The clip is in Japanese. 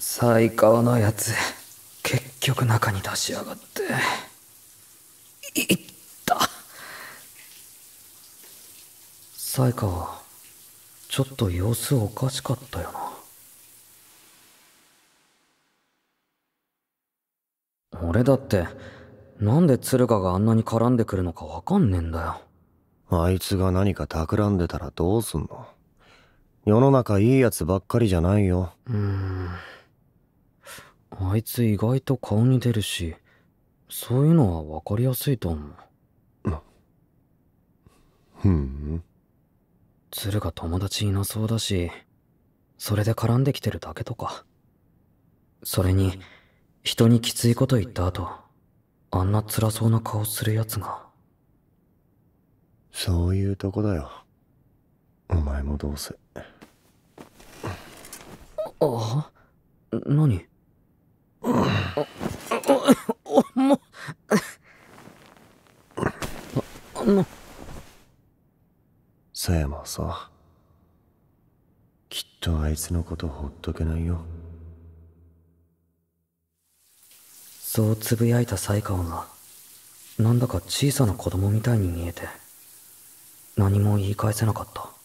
最高のやつ結局中に出しやがっていった才川ちょっと様子おかしかったよな俺だってなんで鶴賀があんなに絡んでくるのかわかんねえんだよあいつが何か企んでたらどうすんの世の中いいやつばっかりじゃないようんあいつ意外と顔に出るしそういうのは分かりやすいと思うふん鶴が友達いなそうだしそれで絡んできてるだけとかそれに人にきついこと言った後あんな辛そうな顔するやつがそういうとこだよお前もどうせああ何お、お、もう、あの、さやまさ、きっとあいつのことほっとけないよ。そうつぶやいた才川が、なんだか小さな子供みたいに見えて、何も言い返せなかった。